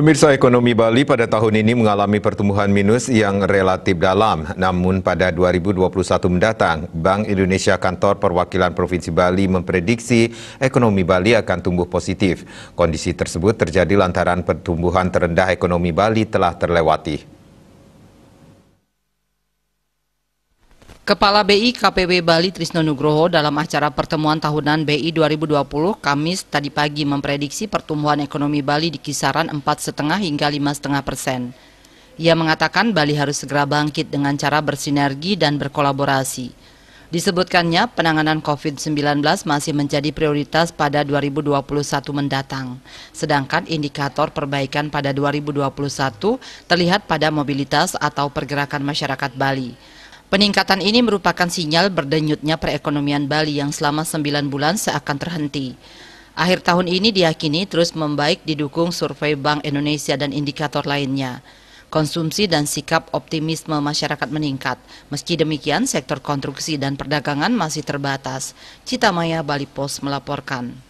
Pemirsa ekonomi Bali pada tahun ini mengalami pertumbuhan minus yang relatif dalam. Namun pada 2021 mendatang, Bank Indonesia Kantor Perwakilan Provinsi Bali memprediksi ekonomi Bali akan tumbuh positif. Kondisi tersebut terjadi lantaran pertumbuhan terendah ekonomi Bali telah terlewati. Kepala BI KPW Bali Trisno Nugroho dalam acara pertemuan tahunan BI 2020 Kamis tadi pagi memprediksi pertumbuhan ekonomi Bali di kisaran 4,5 hingga 5,5 persen. Ia mengatakan Bali harus segera bangkit dengan cara bersinergi dan berkolaborasi. Disebutkannya penanganan COVID-19 masih menjadi prioritas pada 2021 mendatang, sedangkan indikator perbaikan pada 2021 terlihat pada mobilitas atau pergerakan masyarakat Bali. Peningkatan ini merupakan sinyal berdenyutnya perekonomian Bali yang selama 9 bulan seakan terhenti. Akhir tahun ini diyakini terus membaik didukung survei Bank Indonesia dan indikator lainnya. Konsumsi dan sikap optimisme masyarakat meningkat. Meski demikian, sektor konstruksi dan perdagangan masih terbatas. Citamaya Bali Post melaporkan.